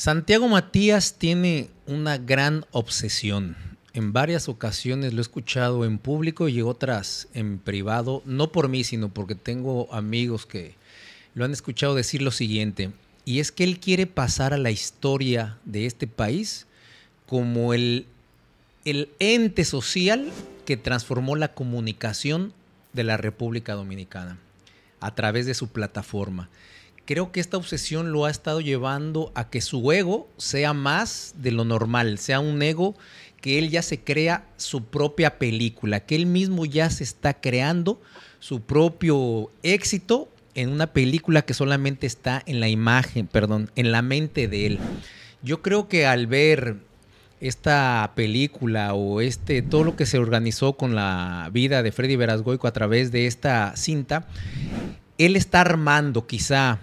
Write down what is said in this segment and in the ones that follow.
Santiago Matías tiene una gran obsesión. En varias ocasiones lo he escuchado en público y otras en privado, no por mí, sino porque tengo amigos que lo han escuchado decir lo siguiente, y es que él quiere pasar a la historia de este país como el, ente social que transformó la comunicación de la República Dominicana a través de su plataforma creo que esta obsesión lo ha estado llevando a que su ego sea más de lo normal, sea un ego que él ya se crea su propia película, que él mismo ya se está creando su propio éxito en una película que solamente está en la imagen, perdón, en la mente de él. Yo creo que al ver esta película o este todo lo que se organizó con la vida de Freddy Verasgoico a través de esta cinta, él está armando quizá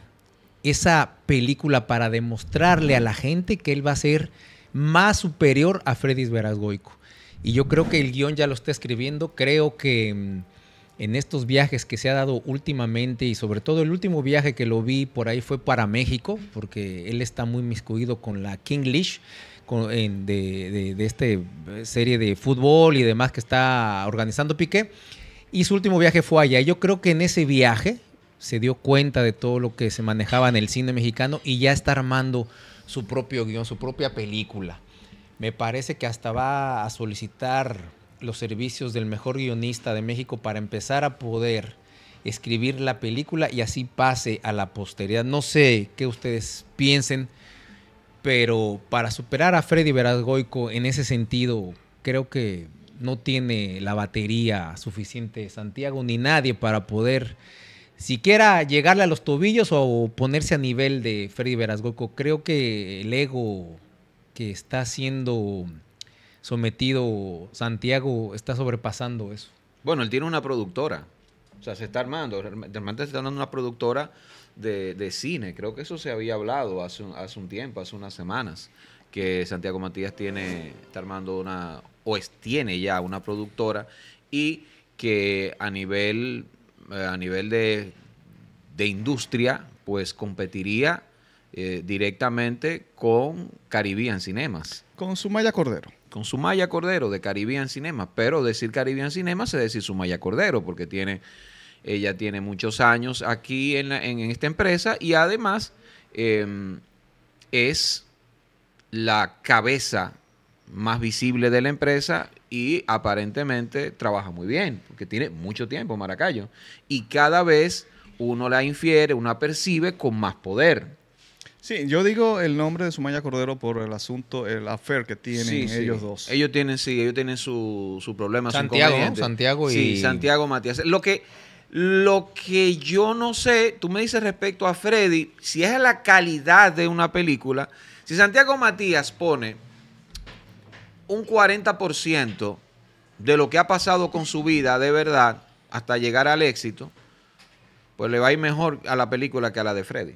esa película para demostrarle a la gente que él va a ser más superior a Freddy's Verasgoico. Y yo creo que el guión ya lo está escribiendo. Creo que mm, en estos viajes que se ha dado últimamente y sobre todo el último viaje que lo vi por ahí fue para México, porque él está muy miscuido con la Kinglish. Con, de, de esta eh, serie de fútbol y demás que está organizando Piqué. Y su último viaje fue allá. Yo creo que en ese viaje se dio cuenta de todo lo que se manejaba en el cine mexicano y ya está armando su propio guión, su propia película. Me parece que hasta va a solicitar los servicios del mejor guionista de México para empezar a poder escribir la película y así pase a la posteridad. No sé qué ustedes piensen, pero para superar a Freddy Verazgoico en ese sentido, creo que no tiene la batería suficiente Santiago ni nadie para poder siquiera llegarle a los tobillos o ponerse a nivel de Freddy Verasgoico. Creo que el ego que está siendo sometido Santiago está sobrepasando eso. Bueno, él tiene una productora. O sea, se está armando. Realmente se está armando una productora de, cine. Creo que eso se había hablado hace un, hace un tiempo, hace unas semanas, que Santiago Matías tiene, está armando una, o tiene ya una productora y que a nivel eh, a nivel de, industria, pues competiría eh, directamente con Caribbean Cinemas. Con Sumaya Cordero. Con Sumaya Cordero de Caribbean Cinemas, pero decir Caribbean Cinemas es decir Sumaya Cordero, porque tiene, ella tiene muchos años aquí en, esta empresa y además em, es la cabeza más visible de la empresa y aparentemente trabaja muy bien, porque tiene mucho tiempo Maracayo. Y cada vez uno la infiere, uno percibe con más poder. Sí, yo digo el nombre de Sumaya Cordero por el asunto, el affair que tienen ellos dos. Ellos tienen, sí, ellos tienen su, su problema. Santiago, Santiago y... Sí, Santiago Matías. Lo que, lo que yo no sé, tú me dices respecto a Freddy, si es la calidad de una película, si Santiago Matías pone un 40% de lo que ha pasado con su vida de verdad hasta llegar al éxito, pues le va a ir mejor a la película que a la de Freddy.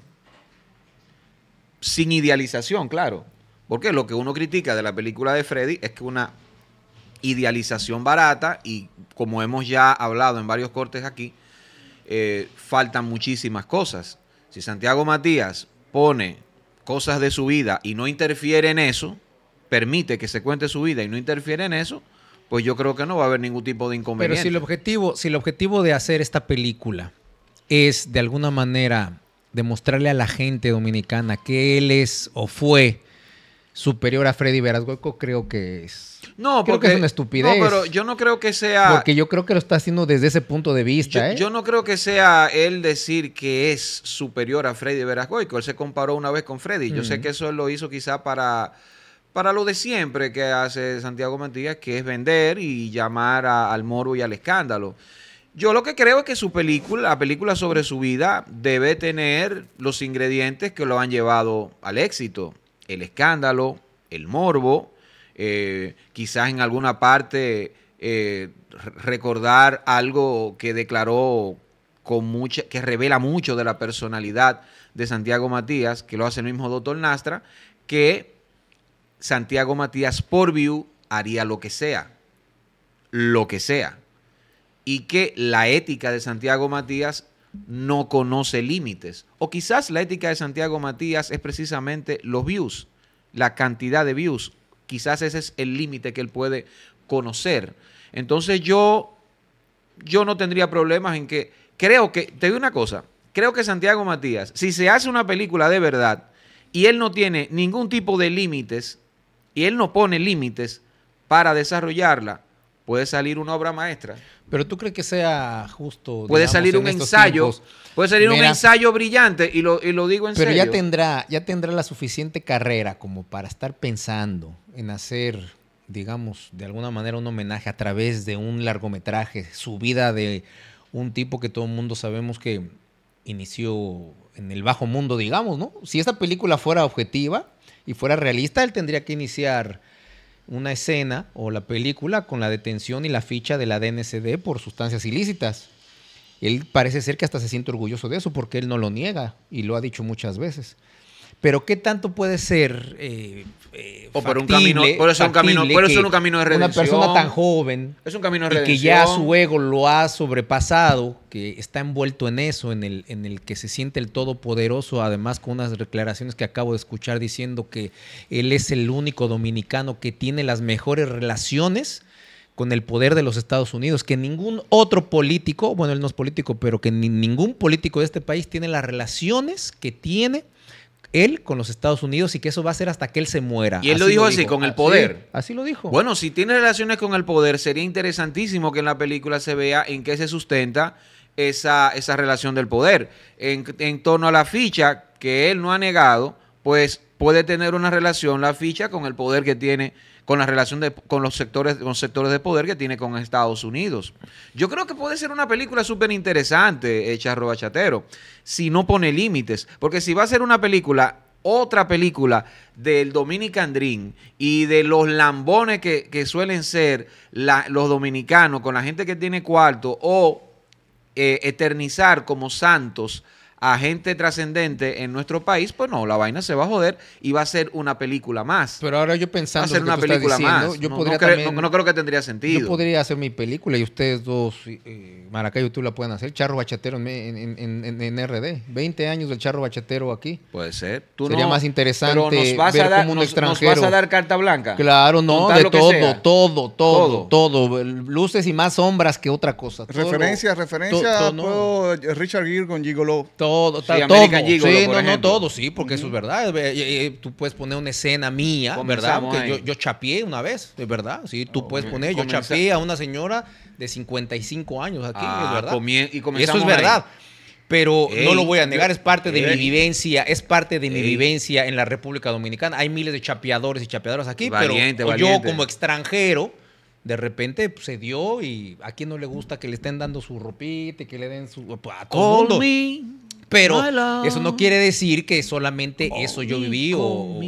Sin idealización, claro. Porque lo que uno critica de la película de Freddy es que una idealización barata y como hemos ya hablado en varios cortes aquí, eh, faltan muchísimas cosas. Si Santiago Matías pone cosas de su vida y no interfiere en eso, permite que se cuente su vida y no interfiere en eso, pues yo creo que no va a haber ningún tipo de inconveniente. Pero si el objetivo, si el objetivo de hacer esta película es de alguna manera demostrarle a la gente dominicana que él es o fue superior a Freddy Verasgoico, creo que es. No, porque es una estupidez. No, pero yo no creo que sea. Porque yo creo que lo está haciendo desde ese punto de vista. ¿eh? Yo, no creo que sea él decir que es superior a Freddy Verasgoico. Él se comparó una vez con Freddy. Yo sé que eso lo hizo quizá para para lo de siempre que hace Santiago Matías, que es vender y llamar al morbo y al escándalo. Yo lo que creo es que su película, la película sobre su vida, debe tener los ingredientes que lo han llevado al éxito. El escándalo, el morbo, eh, quizás en alguna parte eh, recordar algo que declaró con mucha, que revela mucho de la personalidad de Santiago Matías, que lo hace el mismo doctor Nastra, que Santiago Matías por view... haría lo que sea, lo que sea, y que la ética de Santiago Matías no conoce límites. O quizás la ética de Santiago Matías es precisamente los views, la cantidad de views. Quizás ese es el límite que él puede conocer. Entonces yo, yo no tendría problemas en que, creo que, te digo una cosa, creo que Santiago Matías, si se hace una película de verdad y él no tiene ningún tipo de límites, y él no pone límites para desarrollarla, puede salir una obra maestra. Pero tú crees que sea justo. Puede salir un ensayo, puede salir un ensayo brillante y lo, digo en serio. Pero ya tendrá, ya tendrá la suficiente carrera como para estar pensando en hacer, digamos, de alguna manera un homenaje a través de un largometraje, su vida de un tipo que todo el mundo sabemos que inició en el bajo mundo, digamos, ¿no? Si esta película fuera objetiva, y fuera realista, él tendría que iniciar una escena o la película con la detención y la ficha de la DNCD por sustancias ilícitas. Él parece ser que hasta se siente orgulloso de eso porque él no lo niega y lo ha dicho muchas veces. Pero ¿qué tanto puede ser... Eh, eh o por un camino, por eso un camino, por eso un camino de redención. Una persona tan joven es un camino de redención. que ya su ego lo ha sobrepasado, que está envuelto en eso, en el, en el que se siente el todopoderoso, además con unas declaraciones que acabo de escuchar diciendo que él es el único dominicano que tiene las mejores relaciones con el poder de los Estados Unidos, que ningún otro político, bueno, él no es político, pero que ningún político de este país tiene las relaciones que tiene él con los Estados Unidos y que eso va a ser hasta que él se muera. Y él lo dijo así, con el poder. así lo dijo. Bueno, si tiene relaciones con el poder, sería interesantísimo que en la película se vea en qué se sustenta esa, esa relación del poder. En, en torno a la ficha que él no ha negado, pues puede tener una relación la ficha con el poder que tiene, con la relación de, con los sectores, con sectores de poder que tiene con Estados Unidos. Yo creo que puede ser una película súper interesante, Charro Bachatero, si no pone límites. Porque si va a ser una película, otra película del Dominican Dream y de los lambones que, suelen ser los dominicanos con la gente que tiene cuarto o eh, eternizar como santos a gente trascendente en nuestro país, pues no, la vaina se va a joder y va a ser una película más. Pero ahora yo pensando va una película más. Yo no, podría creo, también, no, creo que tendría sentido. Yo podría hacer mi película y ustedes dos, eh, tú la pueden hacer, Charro Bachatero en, en, RD. 20 años del Charro Bachatero aquí. Puede ser. Tú Sería más interesante nos vas ver a dar, como un nos, extranjero. Nos vas a dar carta blanca? Claro, no, de todo, todo, todo, todo, Luces y más sombras que otra cosa. Referencias, referencias. Eh, Richard Gere con Gigolo. Todo todo, todo. sí, no, no todo, sí, porque eso es verdad. Tú puedes poner una escena mía, ¿verdad? Yo, yo, chapié una vez, es verdad. Sí, tú oh, puedes poner, yo chapeé a una señora de 55 años aquí, es ah, verdad. Y eso es verdad. pero no lo voy a negar, es parte de mi vivencia, es parte de mi vivencia en la República Dominicana. Hay miles de chapeadores y chapeadoras aquí, pero yo como extranjero, de repente pues, se dio y a quién no le gusta que le estén dando su ropita, que le den su... todo pero eso no quiere decir que solamente eso yo viví o,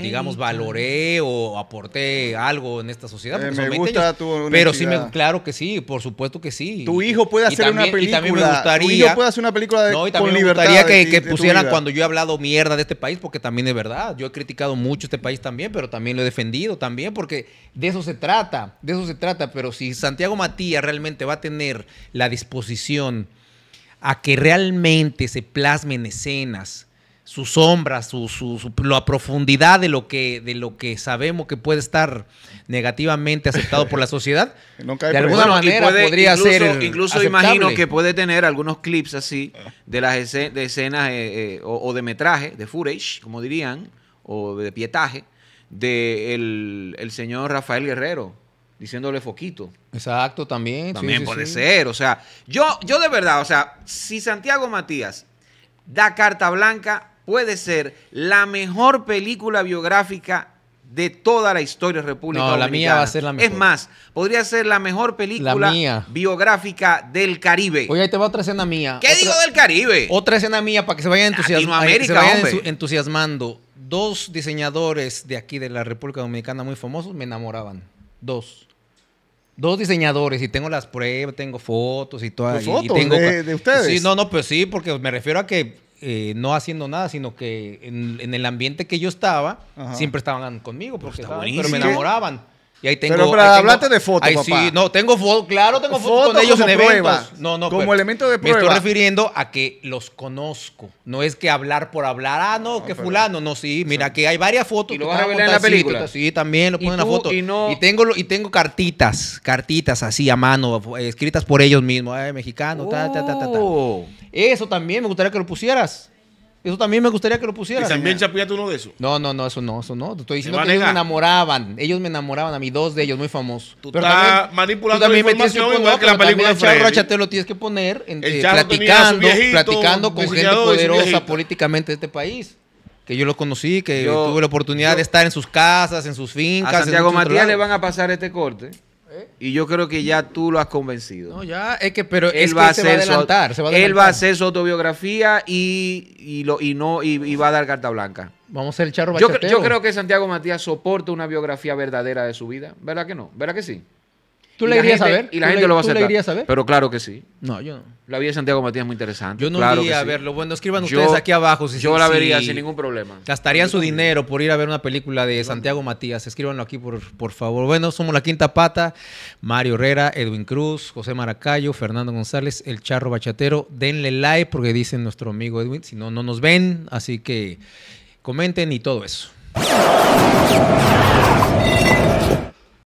digamos, valoré o aporté algo en esta sociedad. Eh, me gusta tu Pero sí, claro que sí, por supuesto que sí. Tu hijo puede hacer una película. Y también me gustaría. hijo puede hacer una película de, no, y también me gustaría que, pusieran cuando yo he hablado mierda de este país, porque también es verdad. Yo he criticado mucho este país también, pero también lo he defendido también, porque de eso se trata. De eso se trata. Pero si Santiago Matías realmente va a tener la disposición a que realmente se plasmen escenas, sus sombras, su, su, su, la profundidad de lo, que, de lo que sabemos que puede estar negativamente aceptado por la sociedad, de alguna manera podría ser. Incluso imagino que puede tener algunos clips así de las escenas, de escenas eh, eh, o, de metraje, de footage, como dirían, o de pietaje, de el señor Rafael Guerrero diciéndole foquito. Exacto, también. También puede ser. O sea, yo, yo de verdad, o sea, si Santiago Matías da carta blanca, puede ser la mejor película biográfica de toda la historia de República no, la mía va a ser la mejor. Es más, podría ser la mejor película biográfica del Caribe. Oye, ahí te va otra escena mía. ¿Qué digo del Caribe? Otra escena mía para que se vayan, se vayan entusiasmando. Dos diseñadores de aquí de la República Dominicana muy famosos me enamoraban. Dos. Dos diseñadores y tengo las pruebas, tengo fotos y todas. ¿Fotos de, ustedes? Sí, no, no, pues sí, porque me refiero a que eh, no haciendo nada, sino que en, el ambiente que yo estaba, siempre estaban conmigo, porque pues pero me enamoraban. Y tengo, pero para de fotos, no, tengo fotos, claro, tengo fotos, con ellos en eventos. No, no, como pues, elemento de prueba. Me estoy refiriendo a que los conozco. No es que hablar por hablar, ah, no, que fulano, no, sí, mira que hay varias fotos. Y lo vas a ver en la película. Sí, también lo ponen en la foto. Y, tengo, y tengo cartitas, cartitas así a mano, escritas por ellos mismos, Ay, eh, mexicano, oh. Eso también me gustaría que lo pusieras. Eso también me gustaría que lo pusieras. ¿Y también chapeaste uno de esos? No, no, no, eso no, eso no. Te estoy diciendo que ellos me enamoraban. Ellos me enamoraban a mí, dos de ellos muy famosos. pero también, manipulando tú la igual que la película también el Charro lo tienes que poner este, platicando, platicando con gente poderosa políticamente de este país. Que yo lo conocí, que tuve la oportunidad de estar en sus casas, en sus fincas. A Santiago Matías le van a pasar este corte. Y yo creo que ya tú lo has convencido. No, ya, es que, pero él va a hacer su, Él va a hacer su autobiografía y, y no, y, va a dar carta blanca. Vamos a ser el charro yo, yo creo que Santiago Matías soporta una biografía verdadera de su vida. ¿Verdad que no? ¿Verdad que sí? ¿Tú le irías a ver? Y la gente lo va a hacer. a ver? Pero claro que sí. No, yo no. La vida de Santiago Matías es muy interesante. Yo no claro iría a verlo. Bueno, escriban ustedes aquí abajo. Si, yo la vería sin ningún problema. Gastarían su dinero por ir a ver una película de Santiago Matías. Escríbanlo aquí, por, por favor. Bueno, somos La Quinta Pata. Mario Herrera, Edwin Cruz, José Maracayo, Fernando González, El Charro Bachatero. Denle like porque dicen nuestro amigo Edwin. Si no, no nos ven. Así que comenten y todo eso.